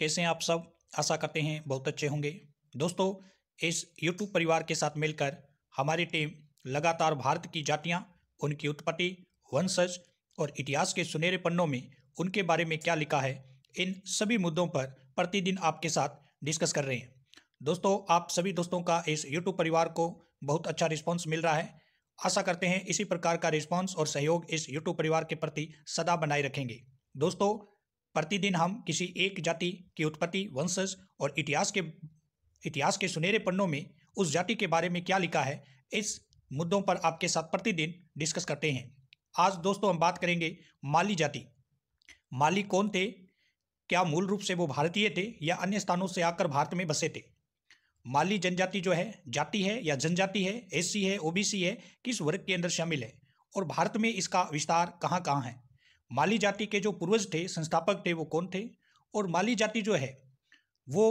कैसे हैं आप सब आशा करते हैं बहुत अच्छे होंगे दोस्तों इस यूट्यूब परिवार के साथ मिलकर हमारी टीम लगातार भारत की जातियाँ उनकी उत्पत्ति वंशज और इतिहास के सुनहरे पन्नों में उनके बारे में क्या लिखा है इन सभी मुद्दों पर प्रतिदिन आपके साथ डिस्कस कर रहे हैं दोस्तों आप सभी दोस्तों का इस यूट्यूब परिवार को बहुत अच्छा रिस्पॉन्स मिल रहा है आशा करते हैं इसी प्रकार का रिस्पॉन्स और सहयोग इस यूट्यूब परिवार के प्रति सदा बनाए रखेंगे दोस्तों प्रतिदिन हम किसी एक जाति की उत्पत्ति वंशज और इतिहास के इतिहास के सुनहरे पन्नों में उस जाति के बारे में क्या लिखा है इस मुद्दों पर आपके साथ प्रतिदिन डिस्कस करते हैं आज दोस्तों हम बात करेंगे माली जाति माली कौन थे क्या मूल रूप से वो भारतीय थे या अन्य स्थानों से आकर भारत में बसे थे माली जनजाति जो है जाति है या जनजाति है एससी है ओबीसी है किस वर्ग के अंदर शामिल है और भारत में इसका विस्तार कहाँ कहाँ है माली जाति के जो पूर्वज थे संस्थापक थे वो कौन थे और माली जाति जो है वो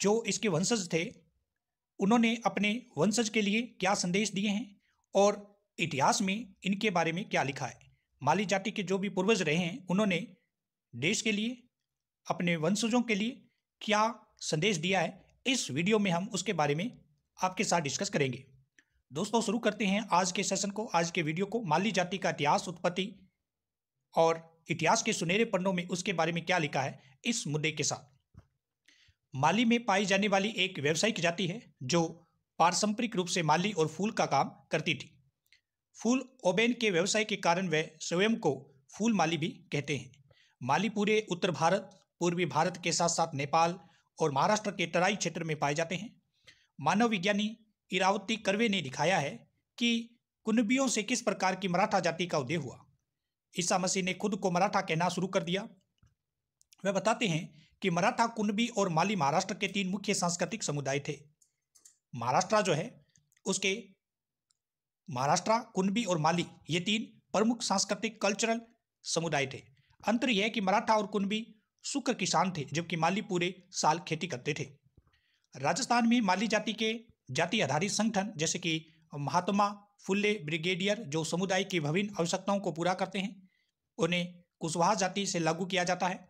जो इसके वंशज थे उन्होंने अपने वंशज के लिए क्या संदेश दिए हैं और इतिहास में इनके बारे में क्या लिखा है माली जाति के जो भी पूर्वज रहे हैं उन्होंने देश के लिए अपने वंशजों के लिए क्या संदेश दिया है इस वीडियो में हम उसके बारे में आपके साथ डिस्कस करेंगे दोस्तों शुरू करते हैं आज के सेशन को आज के वीडियो को माली जाति का इतिहास उत्पत्ति और इतिहास के सुनहरे पन्नों में उसके बारे में क्या लिखा है इस मुद्दे के साथ माली में पाई जाने वाली एक व्यावसायिक जाति है जो पारंपरिक रूप से माली और फूल का काम करती थी फूल ओबेन के व्यवसाय के कारण वह स्वयं को फूल माली भी कहते हैं माली पूरे उत्तर भारत पूर्वी भारत के साथ साथ नेपाल और महाराष्ट्र के तराई क्षेत्र में पाए जाते हैं मानव विज्ञानी इरावती करवे ने दिखाया है कि कुनबियों से किस प्रकार की मराठा जाति का उदय हुआ ईसा मसीह ने खुद को मराठा कहना शुरू कर दिया वह बताते हैं कि मराठा कुनबी और माली महाराष्ट्र के तीन मुख्य सांस्कृतिक समुदाय थे महाराष्ट्र जो है उसके महाराष्ट्र कुनबी और माली ये तीन प्रमुख सांस्कृतिक कल्चरल समुदाय थे अंतर यह कि मराठा और कुनबी शुक्र किसान थे जबकि माली पूरे साल खेती करते थे राजस्थान में माली जाति के जाति आधारित संगठन जैसे कि महात्मा फुल्ले ब्रिगेडियर जो समुदाय की विभिन्न आवश्यकताओं को पूरा करते हैं उन्हें कुशवाहा जाति से लागू किया जाता है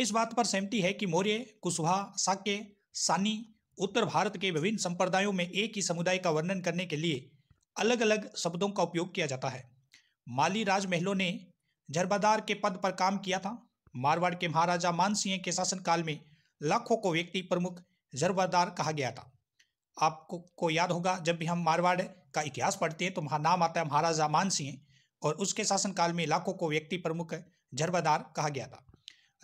इस बात पर सहमति है कि मौर्य कुशवाहा साक्य सानी उत्तर भारत के विभिन्न संप्रदायों में एक ही समुदाय का वर्णन करने के लिए अलग अलग शब्दों का उपयोग किया जाता है माली राजमहलों ने जरबादार के पद पर काम किया था मारवाड़ के महाराजा मानसिंह के शासनकाल में लाखों को व्यक्ति प्रमुख जरबादार कहा गया था आपको को याद होगा जब भी हम मारवाड़ का इतिहास पढ़ते हैं तो नाम आता है महाराजा मानसिंह और उसके शासनकाल में इलाकों को व्यक्ति प्रमुख झरबादार कहा गया था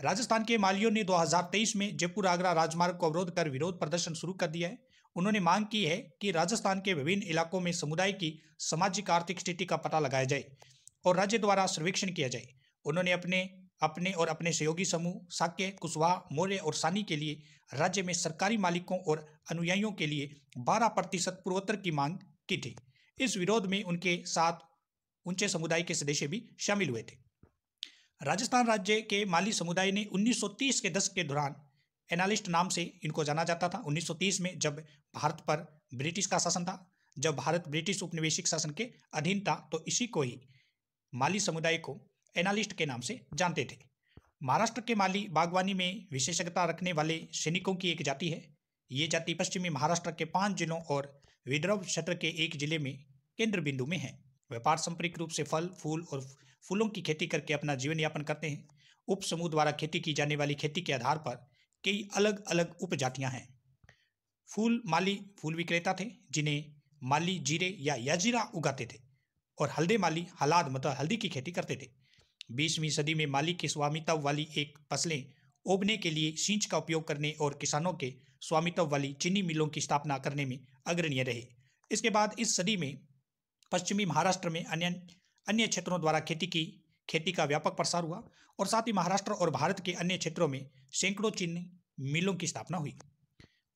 राजस्थान के मालियों ने 2023 में जयपुर आगरा राजमार्ग को अवरोध कर विरोध प्रदर्शन शुरू कर दिया है उन्होंने मांग की है कि राजस्थान के विभिन्न इलाकों में समुदाय की सामाजिक आर्थिक स्थिति का पता लगाया जाए और राज्य द्वारा सर्वेक्षण किया जाए उन्होंने अपने अपने और अपने सहयोगी समूह साके कुशवाहा मौर्य और सानी के लिए राज्य में सरकारी मालिकों और अनुयायियों के लिए 12 प्रतिशत पूर्वोत्तर की मांग की थी इस विरोध में उनके साथ ऊंचे समुदाय के सदस्य भी शामिल हुए थे राजस्थान राज्य के माली समुदाय ने 1930 के दशक के दौरान एनालिस्ट नाम से इनको जाना जाता था 1930 में जब भारत पर ब्रिटिश का शासन था जब भारत ब्रिटिश उपनिवेशिक शासन के अधीन था तो इसी को ही माली समुदाय को एनालिस्ट के नाम से जानते थे महाराष्ट्र के माली बागवानी में विशेषज्ञता रखने वाले सैनिकों की एक जाति है ये जाति पश्चिमी महाराष्ट्र के पांच जिलों और विदर्भ क्षेत्र के एक जिले में केंद्र बिंदु में है व्यापार संपरिक रूप से फल फूल और फूलों की खेती करके अपना जीवन यापन करते हैं उप समूह द्वारा खेती की जाने वाली खेती के आधार पर कई अलग अलग उपजातियां हैं फूल माली फूल विक्रेता थे जिन्हें माली जीरे या याजीरा उगाते थे और हल्दे माली हलाद मतलब हल्दी की खेती करते थे बीसवीं सदी में माली के स्वामित्व वाली एक फसलें ओबने के लिए सींच का उपयोग करने और किसानों के स्वामित्व वाली चीनी मिलों की स्थापना करने में अग्रणीय रहे इसके बाद इस सदी में पश्चिमी महाराष्ट्र में अन्य अन्य क्षेत्रों द्वारा खेती की खेती का व्यापक प्रसार हुआ और साथ ही महाराष्ट्र और भारत के अन्य क्षेत्रों में सैकड़ों चिन्ह मिलों की स्थापना हुई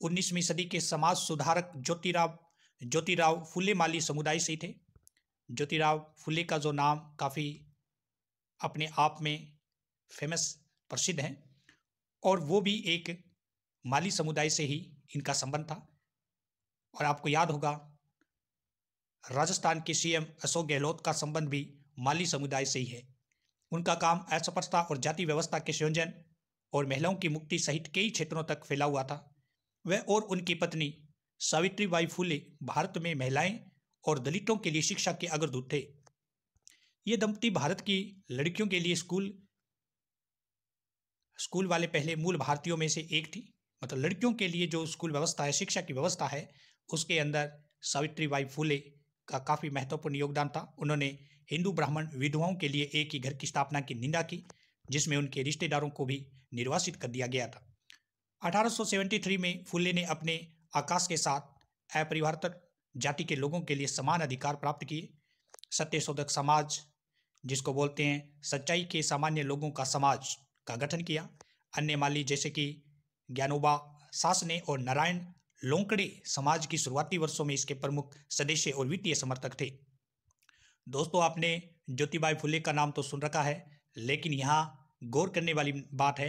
उन्नीसवीं सदी के समाज सुधारक ज्योतिराव ज्योतिराव फुले माली समुदाय से थे ज्योतिराव फुले का जो नाम काफ़ी अपने आप में फेमस प्रसिद्ध हैं और वो भी एक माली समुदाय से ही इनका संबंध था और आपको याद होगा राजस्थान के सीएम अशोक गहलोत का संबंध भी माली समुदाय से ही है उनका काम असफलता और जाति व्यवस्था के संयोजन और महिलाओं की मुक्ति सहित कई क्षेत्रों तक फैला हुआ था वह और उनकी पत्नी सावित्रीबाई फूले भारत में महिलाएं और दलितों के लिए शिक्षा के अग्रदूत थे ये दंपति भारत की लड़कियों के लिए स्कूल स्कूल वाले पहले मूल भारतीयों में से एक थी मतलब लड़कियों के लिए जो स्कूल व्यवस्था है शिक्षा की व्यवस्था है उसके अंदर सावित्रीबाई फूले का काफ़ी महत्वपूर्ण योगदान था उन्होंने हिंदू ब्राह्मण विधवाओं के लिए एक ही घर की स्थापना की निंदा की जिसमें उनके रिश्तेदारों को भी निर्वासित कर दिया गया था 1873 में फुल्ले ने अपने आकाश के साथ अपरिवर्तन जाति के लोगों के लिए समान अधिकार प्राप्त किए सत्यशोधक समाज जिसको बोलते हैं सच्चाई के सामान्य लोगों का समाज का गठन किया अन्य माली जैसे कि ज्ञानोबा सासने और नारायण लोंकड़े समाज की शुरुआती वर्षों में इसके प्रमुख सदस्य और वित्तीय समर्थक थे दोस्तों आपने ज्योतिबाई फुले का नाम तो सुन रखा है लेकिन यहाँ गौर करने वाली बात है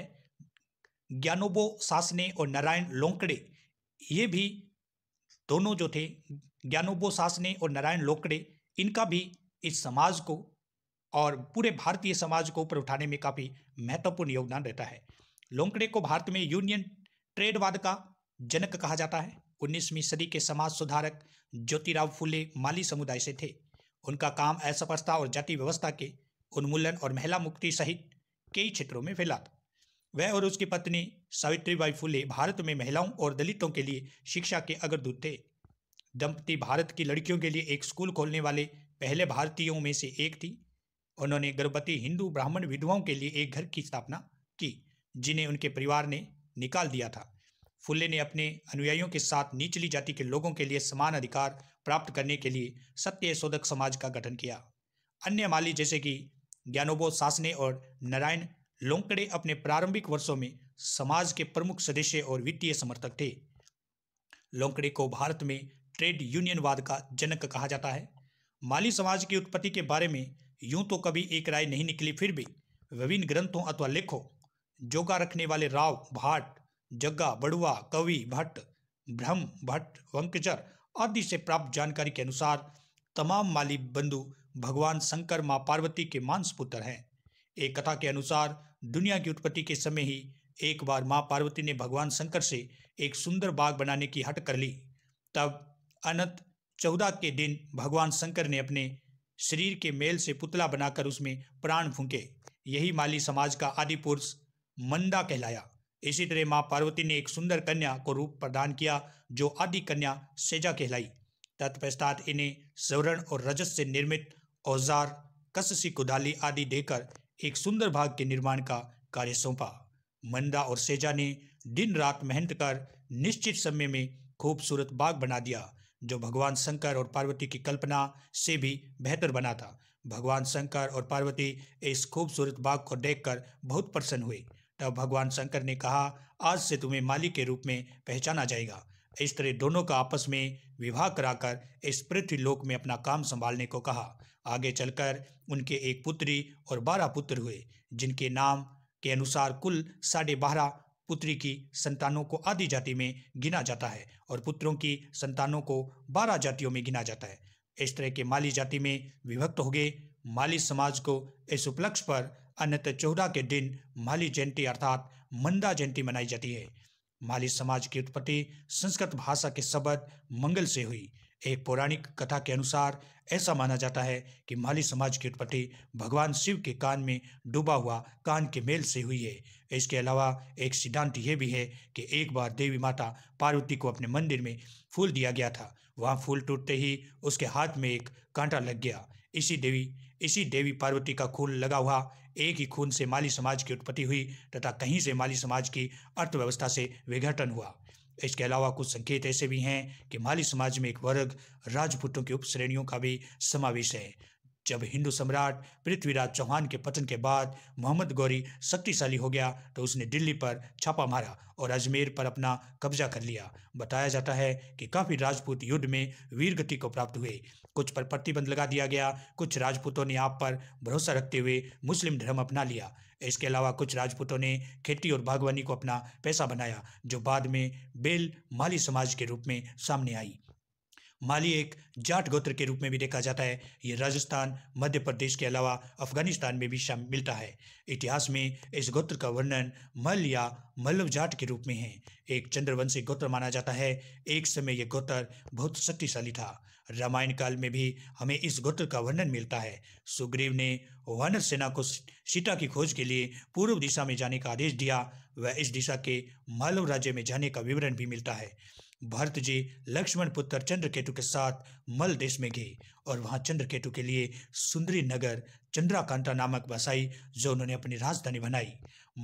ज्ञानोबो सासने और नारायण लोंकड़े ये भी दोनों जो थे ज्ञानोबो सासने और नारायण लोंकड़े इनका भी इस समाज को और पूरे भारतीय समाज को ऊपर उठाने में काफ़ी महत्वपूर्ण योगदान रहता है लोंकड़े को भारत में यूनियन ट्रेडवाद का जनक कहा जाता है उन्नीसवीं सदी के समाज सुधारक ज्योतिराव फुले माली समुदाय से थे उनका काम असफलता और जाति व्यवस्था के उन्मूलन और महिला मुक्ति सहित कई क्षेत्रों में फैला था वह और उसकी पत्नी सावित्रीबाई फुले भारत में महिलाओं और दलितों के लिए शिक्षा के अग्रदूत थे दंपति भारत की लड़कियों के लिए एक स्कूल खोलने वाले पहले भारतीयों में से एक थी उन्होंने गर्भवती हिंदू ब्राह्मण विधवाओं के लिए एक घर की स्थापना की जिन्हें उनके परिवार ने निकाल दिया था फुल्ले ने अपने अनुयायियों के साथ निचली जाति के लोगों के लिए समान अधिकार प्राप्त करने के लिए सत्य शोधक समाज का गठन किया अन्य माली जैसे कि ज्ञानोबो सासने और नारायण लोंकड़े अपने प्रारंभिक वर्षों में समाज के प्रमुख सदस्य और वित्तीय समर्थक थे लोंकड़े को भारत में ट्रेड यूनियनवाद का जनक कहा जाता है माली समाज की उत्पत्ति के बारे में यूं तो कभी एक राय नहीं निकली फिर भी विभिन्न ग्रंथों अथवा लेखों जोगा रखने वाले राव भाट जग्गा बड़ुआ कवि भट्ट ब्रह्म भट्ट वंकचर आदि से प्राप्त जानकारी के अनुसार तमाम माली बंधु भगवान शंकर माँ पार्वती के मांस पुत्र हैं एक कथा के अनुसार दुनिया की उत्पत्ति के समय ही एक बार माँ पार्वती ने भगवान शंकर से एक सुंदर बाग बनाने की हट कर ली तब अनंत चौदह के दिन भगवान शंकर ने अपने शरीर के मेल से पुतला बनाकर उसमें प्राण फूंके यही माली समाज का आदि पुरुष मंदा कहलाया इसी तरह माँ पार्वती ने एक सुंदर कन्या को रूप प्रदान किया जो आदि कन्या सेजा कहलाई तत्पश्चात इन्हें सवर्ण और रजत से निर्मित औजार कससी कुदाली आदि देकर एक सुंदर भाग के निर्माण का कार्य सौंपा मंदा और सेजा ने दिन रात मेहनत कर निश्चित समय में खूबसूरत बाग बना दिया जो भगवान शंकर और पार्वती की कल्पना से भी बेहतर बना था भगवान शंकर और पार्वती इस खूबसूरत बाग को देखकर बहुत प्रसन्न हुए तब भगवान शंकर ने कहा आज से तुम्हें मालिक के रूप में पहचाना जाएगा इस तरह दोनों का आपस में विवाह कराकर इस पृथ्वी लोक में अपना काम संभालने को कहा आगे चलकर उनके एक पुत्री और बारह पुत्र हुए जिनके नाम के अनुसार कुल साढ़े बारह पुत्री की संतानों को आदि जाति में गिना जाता है और पुत्रों की संतानों को बारह जातियों में गिना जाता है इस तरह के माली जाति में विभक्त हो गए माली समाज को इस उपलक्ष्य पर अन्यतः तो चौदह के दिन माली जयंती अर्थात मंदा जयंती मनाई जाती है माली समाज की उत्पत्ति संस्कृत भाषा के शब्द मंगल से हुई एक पौराणिक कथा के अनुसार ऐसा माना जाता है कि माली समाज की उत्पत्ति भगवान शिव के कान में डूबा हुआ कान के मेल से हुई है इसके अलावा एक सिद्धांत यह भी है कि एक बार देवी माता पार्वती को अपने मंदिर में फूल दिया गया था वहाँ फूल टूटते ही उसके हाथ में एक कांटा लग गया इसी देवी इसी देवी पार्वती का खून लगा हुआ एक ही खून से माली समाज की उत्पत्ति हुई तथा कहीं से माली समाज की अर्थव्यवस्था से विघटन हुआ इसके अलावा कुछ संकेत ऐसे भी हैं कि माली समाज में एक वर्ग राजपूतों की उपश्रेणियों का भी समावेश है जब हिंदू सम्राट पृथ्वीराज चौहान के पतन के बाद मोहम्मद गौरी शक्तिशाली हो गया तो उसने दिल्ली पर छापा मारा और अजमेर पर अपना कब्जा कर लिया बताया जाता है कि काफ़ी राजपूत युद्ध में वीरगति को प्राप्त हुए कुछ पर प्रतिबंध लगा दिया गया कुछ राजपूतों ने आप पर भरोसा रखते हुए मुस्लिम धर्म अपना लिया इसके अलावा कुछ राजपूतों ने खेती और बागवानी को अपना पैसा बनाया जो बाद में बेल माली समाज के रूप में सामने आई माली एक जाट गोत्र के रूप में भी देखा जाता है ये राजस्थान मध्य प्रदेश के अलावा अफगानिस्तान में भी मिलता है इतिहास में इस गोत्र का वर्णन मल या मल्लव जाट के रूप में है एक चंद्रवंशी गोत्र माना जाता है एक समय यह गोत्र बहुत शक्तिशाली था रामायण काल में भी हमें इस गोत्र का वर्णन मिलता है सुग्रीव ने वानर सेना को सीता की खोज के लिए पूर्व दिशा में जाने का आदेश दिया वह इस दिशा के मालव राज्य में जाने का विवरण भी मिलता है भरत जी लक्ष्मण पुत्र चंद्रकेतु के साथ मल देश में गए और वहां चंद्रकेतु के लिए सुंदरी नगर चंद्राकांता नामक बसाई जो उन्होंने अपनी राजधानी बनाई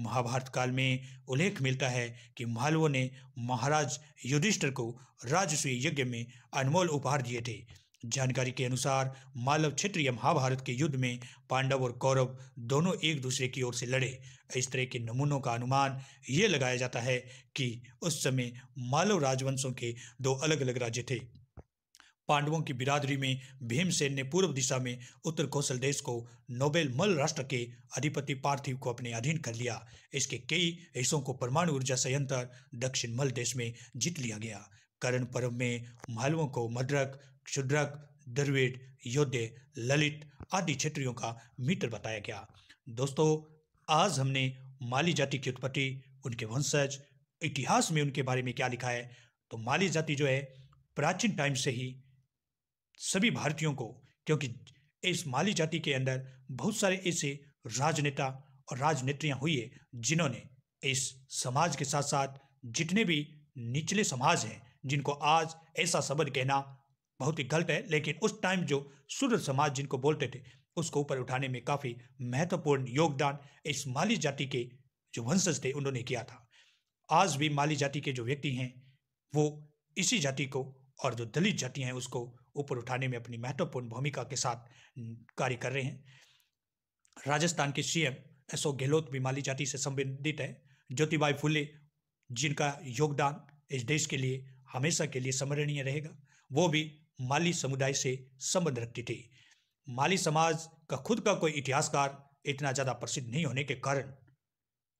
महाभारत काल में उल्लेख मिलता है कि मालवों ने महाराज युधिष्ठर को राजस्वी यज्ञ में अनमोल उपहार दिए थे जानकारी के अनुसार मालव क्षेत्रीय महाभारत के युद्ध में पांडव और कौरव दोनों एक दूसरे की ओर से लड़े इस तरह के नमूनों का अनुमान ये लगाया जाता है कि उस समय मालव राजवंशों के दो अलग अलग राज्य थे पांडवों की बिरादरी में भीमसेन ने पूर्व दिशा में उत्तर कौशल देश को नोबेल मल राष्ट्र के अधिपति पार्थिव को अपने अधीन कर लिया इसके कई हिस्सों को परमाणु ऊर्जा संयंत्र दक्षिण मल देश में जीत लिया गया करण पर्व में मालवों को मद्रक शुद्रक द्रविड योद्धे ललित आदि क्षेत्रियों का मित्र बताया गया दोस्तों आज हमने माली जाति की उत्पत्ति उनके वंशज इतिहास में उनके बारे में क्या लिखा है तो माली जाति जो है प्राचीन टाइम से ही सभी भारतीयों को क्योंकि इस माली जाति के अंदर बहुत सारे ऐसे राजनेता और राजनेत्रियाँ हुई है जिन्होंने इस समाज के साथ साथ जितने भी निचले समाज हैं जिनको आज ऐसा शब्द कहना बहुत ही गलत है लेकिन उस टाइम जो शूद्र समाज जिनको बोलते थे उसको ऊपर उठाने में काफ़ी महत्वपूर्ण योगदान इस माली जाति के जो वंशज थे उन्होंने किया था आज भी माली जाति के जो व्यक्ति हैं वो इसी जाति को और जो दलित जाति हैं उसको ऊपर उठाने में अपनी महत्वपूर्ण भूमिका के साथ कार्य कर रहे हैं राजस्थान के सीएम अशोक गहलोत भी माली जाति से संबंधित है ज्योतिबाई फुले जिनका योगदान इस देश के लिए हमेशा के लिए स्मरणीय रहेगा वो भी माली समुदाय से संबंध रखती थी माली समाज का खुद का कोई इतिहासकार इतना ज़्यादा प्रसिद्ध नहीं होने के कारण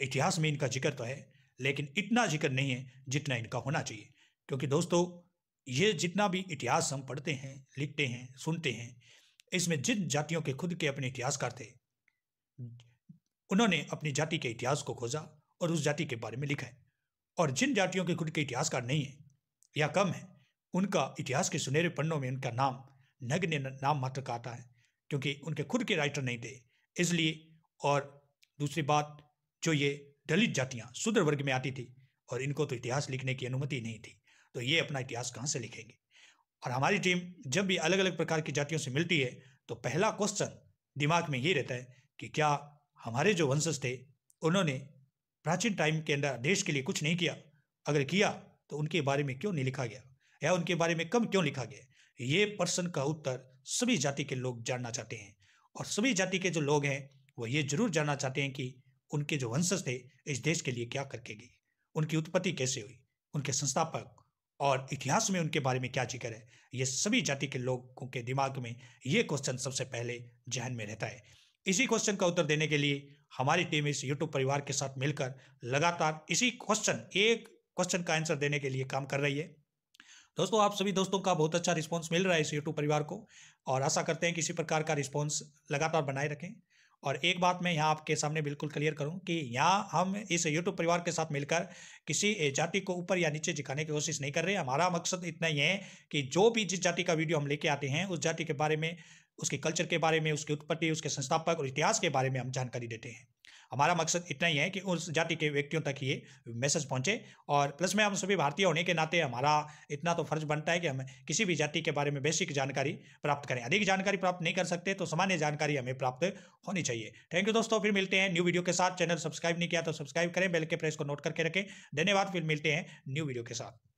इतिहास में इनका जिक्र तो है लेकिन इतना जिक्र नहीं है जितना इनका होना चाहिए क्योंकि दोस्तों ये जितना भी इतिहास हम पढ़ते हैं लिखते हैं सुनते हैं इसमें जिन जातियों के खुद के अपने इतिहासकार थे उन्होंने अपनी जाति के इतिहास को खोजा और उस जाति के बारे में लिखा है और जिन जातियों के खुद के इतिहासकार नहीं हैं या कम हैं उनका इतिहास के सुनहरे पन्नों में उनका नाम नग्न नाम मात्र का आता है क्योंकि उनके खुद के राइटर नहीं थे इसलिए और दूसरी बात जो ये दलित जातियाँ शूद्र वर्ग में आती थी और इनको तो इतिहास लिखने की अनुमति नहीं थी तो ये अपना इतिहास कहाँ से लिखेंगे और हमारी टीम जब भी अलग अलग प्रकार की जातियों से मिलती है तो पहला क्वेश्चन दिमाग में ये रहता है कि क्या हमारे जो वंशज थे उन्होंने प्राचीन टाइम के अंदर देश के लिए कुछ नहीं किया अगर किया तो उनके बारे में क्यों नहीं लिखा गया या उनके बारे में कम क्यों लिखा गया ये प्रश्न का उत्तर सभी जाति के लोग जानना चाहते हैं और सभी जाति के जो लोग हैं वो ये जरूर जानना चाहते हैं कि उनके जो वंशज थे इस देश के लिए क्या करके गए उनकी उत्पत्ति कैसे हुई उनके संस्थापक और इतिहास में उनके बारे में क्या जिक्र है ये सभी जाति के लोगों के दिमाग में ये क्वेश्चन सबसे पहले जहन में रहता है इसी क्वेश्चन का उत्तर देने के लिए हमारी टीम इस यूट्यूब परिवार के साथ मिलकर लगातार इसी क्वेश्चन एक क्वेश्चन का आंसर देने के लिए काम कर रही है दोस्तों आप सभी दोस्तों का बहुत अच्छा रिस्पॉन्स मिल रहा है इस यूट्यूब परिवार को और आशा करते हैं किसी प्रकार का रिस्पॉन्स लगातार बनाए रखें और एक बात मैं यहाँ आपके सामने बिल्कुल क्लियर करूँ कि यहाँ हम इस यूट्यूब परिवार के साथ मिलकर किसी जाति को ऊपर या नीचे दिखाने की कोशिश नहीं कर रहे हमारा मकसद इतना ही है कि जो भी जिस जाति का वीडियो हम लेके आते हैं उस जाति के बारे में उसके कल्चर के बारे में उसकी उत्पत्ति उसके संस्थापक और इतिहास के बारे में हम जानकारी देते हैं हमारा मकसद इतना ही है कि उस जाति के व्यक्तियों तक ये मैसेज पहुंचे और प्लस में हम सभी भारतीय होने के नाते हमारा इतना तो फर्ज बनता है कि हम किसी भी जाति के बारे में बेसिक जानकारी प्राप्त करें अधिक जानकारी प्राप्त नहीं कर सकते तो सामान्य जानकारी हमें प्राप्त होनी चाहिए थैंक यू दोस्तों फिर मिलते हैं न्यू वीडियो के साथ चैनल सब्सक्राइब नहीं किया तो सब्सक्राइब करें बेल के प्रेस को नोट करके रखें धन्यवाद फिर मिलते हैं न्यू वीडियो के साथ